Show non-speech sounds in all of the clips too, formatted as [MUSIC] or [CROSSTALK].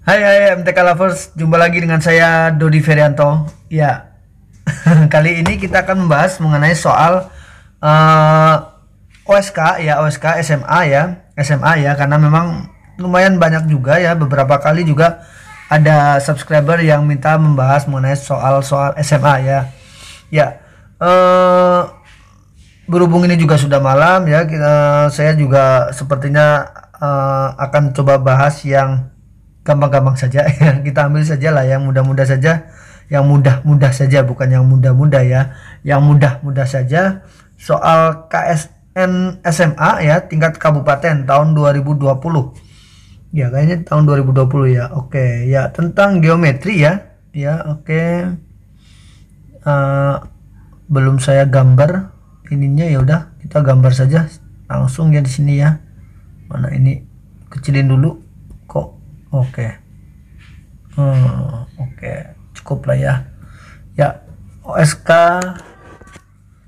Hai hai MTK Lovers, jumpa lagi dengan saya Dodi Ferianto. Ya, [LAUGHS] kali ini kita akan membahas mengenai soal uh, eh, OSK ya OSK SMA ya SMA ya karena memang lumayan banyak juga ya beberapa kali juga ada subscriber yang minta membahas mengenai soal soal SMA ya. Ya, uh, berhubung ini juga sudah malam ya, kita, saya juga sepertinya uh, akan coba bahas yang gampang-gampang saja [LAUGHS] ya kita ambil saja lah yang mudah-mudah saja yang mudah-mudah saja bukan yang mudah-mudah ya yang mudah-mudah saja soal KSN SMA ya tingkat kabupaten tahun 2020 ya kayaknya tahun 2020 ya oke okay. ya tentang geometri ya ya oke okay. uh, eh, belum saya gambar ininya ya udah kita gambar saja langsung ya di sini ya mana ini kecilin dulu oke okay. Hmm, oke cukup lah ya ya OSK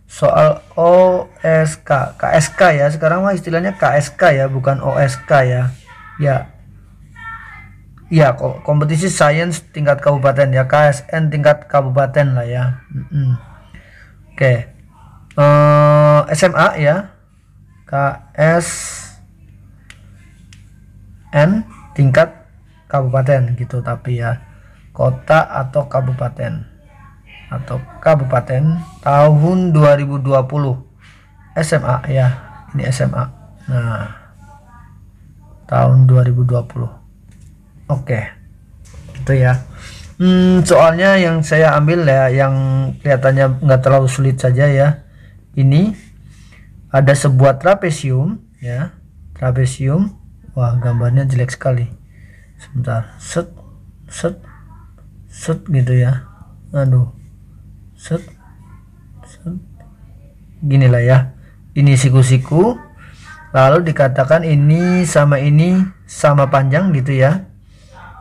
soal OSK KSK ya sekarang mah istilahnya KSK ya bukan OSK ya ya ya kompetisi science tingkat kabupaten ya KSN tingkat kabupaten lah ya mm -mm. oke okay. uh, eh, SMA ya KS N tingkat kabupaten gitu tapi ya kota atau kabupaten atau kabupaten tahun 2020 SMA ya ini SMA nah tahun 2020 oke okay. itu ya hmm, soalnya yang saya ambil ya yang kelihatannya nggak terlalu sulit saja ya ini ada sebuah trapesium ya trapesium wah gambarnya jelek sekali sebentar set set set gitu ya aduh set set gini lah ya ini siku-siku lalu dikatakan ini sama ini sama panjang gitu ya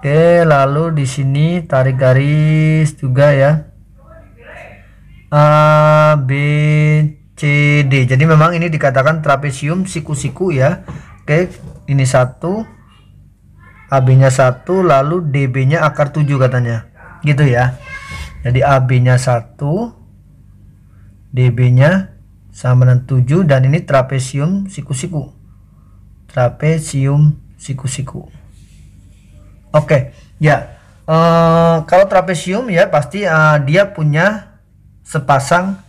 oke lalu di sini tarik garis juga ya A B C D jadi memang ini dikatakan trapesium siku-siku ya oke ini satu AB-nya 1 lalu DB-nya akar 7 katanya. Gitu ya. Jadi AB-nya 1 DB-nya sama dengan 7 dan ini trapesium siku-siku. Trapesium siku-siku. Oke, ya. Uh, kalau trapesium ya pasti uh, dia punya sepasang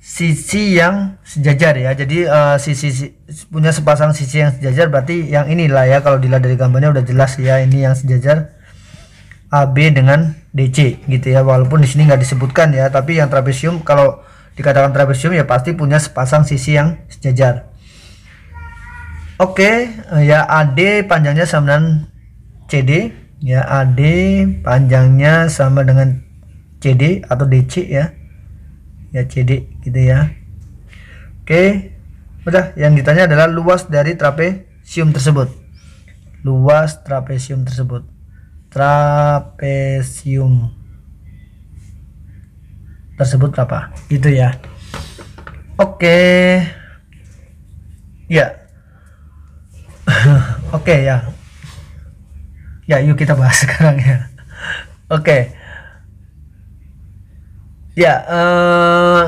sisi yang sejajar ya. Jadi uh, sisi, sisi punya sepasang sisi yang sejajar berarti yang inilah ya kalau dilihat dari gambarnya udah jelas ya ini yang sejajar AB dengan DC gitu ya. Walaupun di sini nggak disebutkan ya, tapi yang trapesium kalau dikatakan trapesium ya pasti punya sepasang sisi yang sejajar. Oke, okay, eh, ya AD panjangnya sama dengan CD ya AD panjangnya sama dengan CD atau DC ya ya CD gitu ya oke udah yang ditanya adalah luas dari trapesium tersebut luas trapesium tersebut trapesium tersebut berapa itu ya oke ya [LAUGHS] oke ya ya yuk kita bahas [LAUGHS] sekarang ya oke Ya, eh,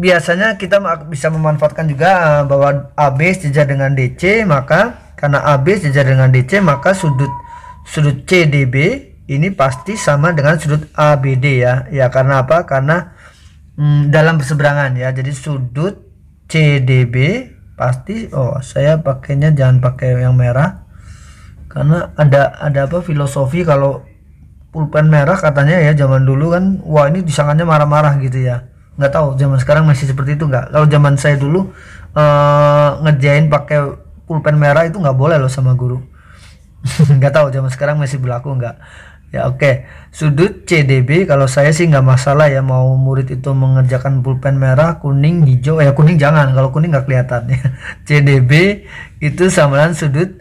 biasanya kita bisa memanfaatkan juga eh, bahwa AB sejajar dengan DC, maka karena AB sejajar dengan DC, maka sudut sudut CDB ini pasti sama dengan sudut ABD ya. Ya karena apa? Karena mm, dalam berseberangan ya. Jadi sudut CDB pasti oh saya pakainya jangan pakai yang merah. Karena ada ada apa filosofi kalau pulpen merah katanya ya zaman dulu kan wah ini disangannya marah-marah gitu ya nggak tahu zaman sekarang masih seperti itu nggak kalau zaman saya dulu uh, ngerjain pakai pulpen merah itu nggak boleh loh sama guru [LAUGHS] nggak tahu zaman sekarang masih berlaku nggak ya oke okay. sudut CDB kalau saya sih nggak masalah ya mau murid itu mengerjakan pulpen merah kuning hijau ya kuning jangan kalau kuning nggak kelihatan ya [LAUGHS] CDB itu samaran sudut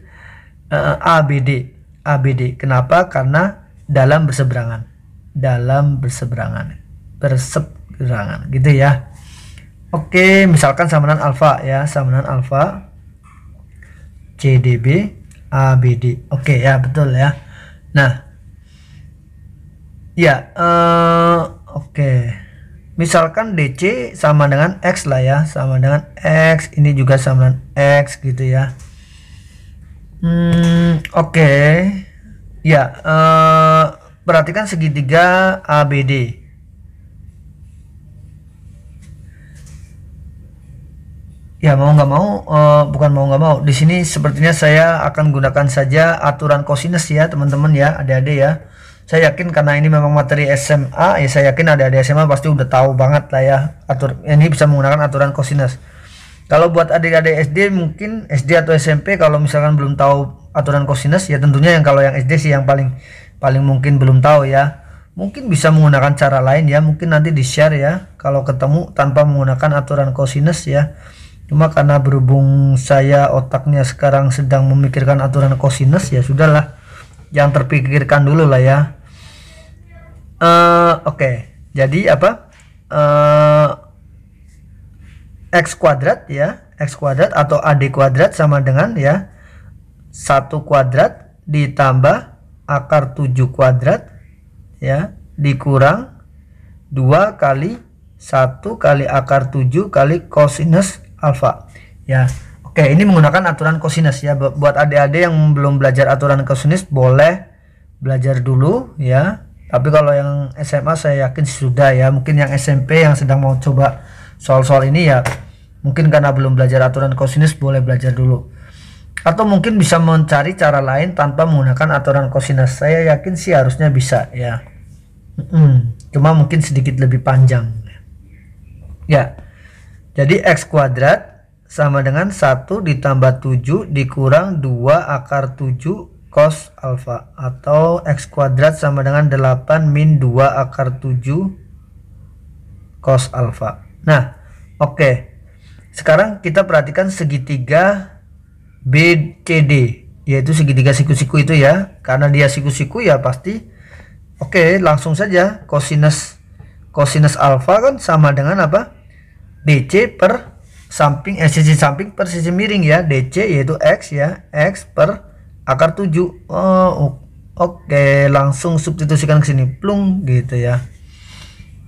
uh, eh, ABD ABD kenapa karena dalam berseberangan dalam berseberangan berseberangan gitu ya oke misalkan samanan alfa ya samanan alfa CDB ABD oke ya betul ya nah ya uh, oke misalkan DC sama dengan X lah ya sama dengan X ini juga sama dengan X gitu ya hmm oke okay. Ya, eh, perhatikan segitiga ABD. Ya mau nggak mau, eh, bukan mau nggak mau. Di sini sepertinya saya akan gunakan saja aturan kosinus ya teman-teman ya, adik-adik ya. Saya yakin karena ini memang materi SMA, ya saya yakin ada adik SMA pasti udah tahu banget lah ya. Atur ini bisa menggunakan aturan kosinus kalau buat adik-adik SD mungkin SD atau SMP kalau misalkan belum tahu aturan kosinus ya tentunya yang kalau yang SD sih yang paling paling mungkin belum tahu ya mungkin bisa menggunakan cara lain ya mungkin nanti di share ya kalau ketemu tanpa menggunakan aturan kosinus ya cuma karena berhubung saya otaknya sekarang sedang memikirkan aturan kosinus ya sudahlah yang terpikirkan dulu lah ya uh, oke okay. jadi apa uh, x kuadrat ya x kuadrat atau ad kuadrat sama dengan ya satu kuadrat ditambah akar 7 kuadrat ya dikurang 2 kali 1 kali akar 7 kali kosinus alfa ya oke ini menggunakan aturan kosinus ya buat adik-adik yang belum belajar aturan kosinus boleh belajar dulu ya tapi kalau yang SMA saya yakin sudah ya mungkin yang SMP yang sedang mau coba soal-soal ini ya mungkin karena belum belajar aturan kosinus boleh belajar dulu atau mungkin bisa mencari cara lain tanpa menggunakan aturan kosinus saya yakin sih harusnya bisa ya mm cuma mungkin sedikit lebih panjang ya, ya jadi x kuadrat sama dengan 1 ditambah 7 dikurang 2 akar 7 cos alfa atau x kuadrat sama dengan 8 min 2 akar 7 cos alfa Nah, oke. Okay. Sekarang kita perhatikan segitiga BCD, yaitu segitiga siku-siku itu ya. Karena dia siku-siku ya pasti. Oke, okay, langsung saja kosinus kosinus alfa kan sama dengan apa? DC per samping eh, sisi samping per sisi miring ya. DC yaitu x ya, x per akar 7. Oh, oke, okay. langsung substitusikan ke sini plung gitu ya.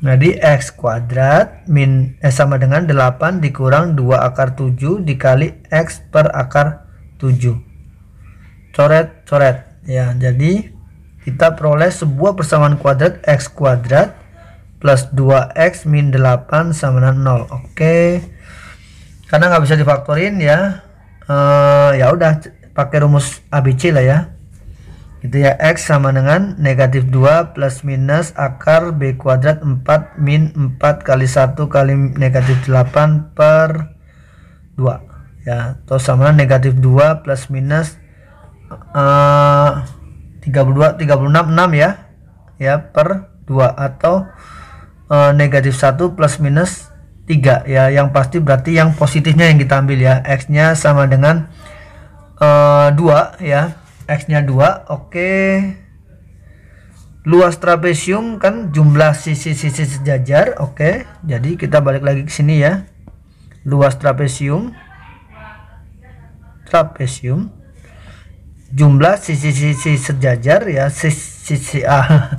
Jadi nah, X kuadrat min, eh, sama dengan 8 dikurang 2 akar 7 dikali X per akar 7. Coret, coret. Ya, jadi kita peroleh sebuah persamaan kuadrat X kuadrat plus 2X min 8 sama dengan 0. Oke. Okay. Karena nggak bisa difaktorin ya. Uh, ya udah pakai rumus ABC lah ya. Itu ya X sama dengan negatif 2 plus minus akar B kuadrat 4 min 4 kali 1 kali negatif 8 per 2 ya atau sama dengan negatif 2 plus minus uh, 32 36 6 ya ya per 2 atau uh, negatif 1 plus minus 3 ya yang pasti berarti yang positifnya yang kita ambil ya X nya sama dengan uh, eh, 2 ya X nya 2 oke okay. luas trapesium kan jumlah sisi-sisi sejajar oke okay. jadi kita balik lagi ke sini ya luas trapesium trapesium jumlah sisi-sisi sejajar ya [LAUGHS] sisi, sisi A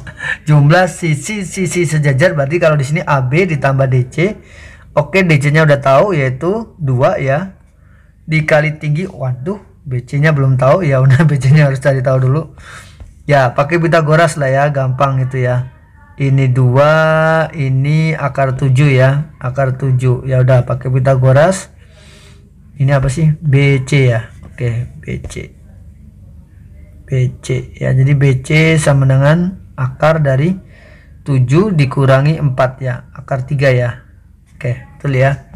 jumlah sisi-sisi sejajar berarti kalau di sini AB ditambah DC oke okay, DC nya udah tahu yaitu 2 ya dikali tinggi waduh BC-nya belum tahu ya udah [LAUGHS] BC-nya harus cari tahu dulu ya pakai Pitagoras lah ya gampang itu ya ini dua ini akar 7 ya akar 7 ya udah pakai Pitagoras ini apa sih BC ya oke BC BC ya jadi BC sama dengan akar dari 7 dikurangi 4 ya akar 3 ya oke betul ya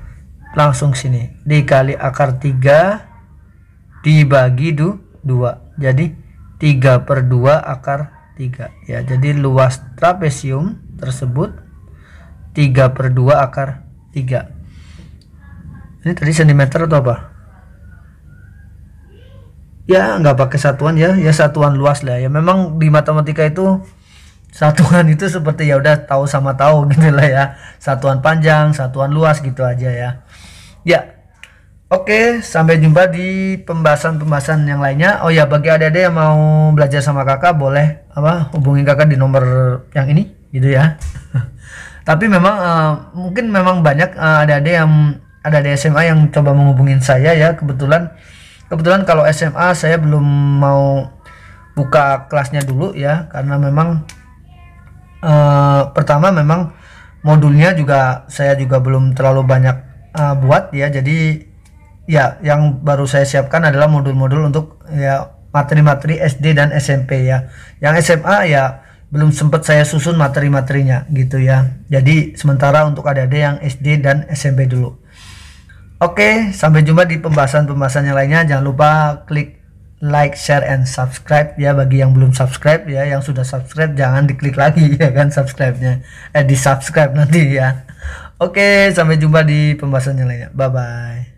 langsung sini dikali akar 3 dibagi du, 2 jadi 3 per 2 akar 3 ya jadi luas trapesium tersebut 3 per 2 akar 3 ini tadi sentimeter atau apa ya nggak pakai satuan ya ya satuan luas lah ya memang di matematika itu satuan itu seperti ya udah tahu sama tahu gitu lah ya satuan panjang satuan luas gitu aja ya ya Oke, sampai jumpa di pembahasan-pembahasan yang lainnya. Oh ya, bagi adik-adik yang mau belajar sama kakak, boleh apa hubungi kakak di nomor yang ini, gitu ya. [LAUGHS] Tapi memang uh, mungkin memang banyak uh, adik-adik yang ada di SMA yang coba menghubungin saya ya. Kebetulan kebetulan kalau SMA saya belum mau buka kelasnya dulu ya, karena memang uh, pertama memang modulnya juga saya juga belum terlalu banyak uh, buat ya. Jadi ya yang baru saya siapkan adalah modul-modul untuk ya materi-materi SD dan SMP ya. Yang SMA ya belum sempat saya susun materi-materinya gitu ya. Jadi sementara untuk adik-adik yang SD dan SMP dulu. Oke, sampai jumpa di pembahasan-pembahasan yang lainnya. Jangan lupa klik like, share, and subscribe ya bagi yang belum subscribe ya. Yang sudah subscribe jangan diklik lagi [LAUGHS] ya kan subscribe-nya. Eh di subscribe nanti ya. Oke, sampai jumpa di pembahasan yang lainnya. Bye bye.